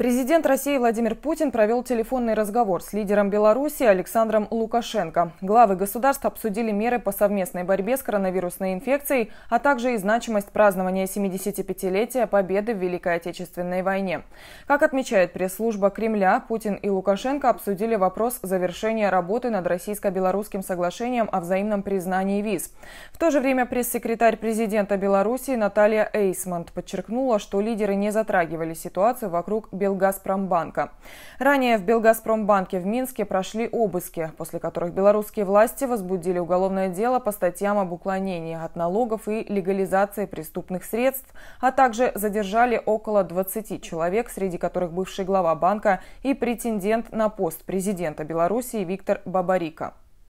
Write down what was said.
Президент России Владимир Путин провел телефонный разговор с лидером Беларуси Александром Лукашенко. Главы государств обсудили меры по совместной борьбе с коронавирусной инфекцией, а также и значимость празднования 75-летия победы в Великой Отечественной войне. Как отмечает пресс-служба Кремля, Путин и Лукашенко обсудили вопрос завершения работы над российско-белорусским соглашением о взаимном признании виз. В то же время пресс-секретарь президента Беларуси Наталья Эйсмонт подчеркнула, что лидеры не затрагивали ситуацию вокруг Беларуси Белгазпромбанка. Ранее в Белгазпромбанке в Минске прошли обыски, после которых белорусские власти возбудили уголовное дело по статьям об уклонении от налогов и легализации преступных средств, а также задержали около 20 человек, среди которых бывший глава банка и претендент на пост президента Беларуси Виктор Бабарика.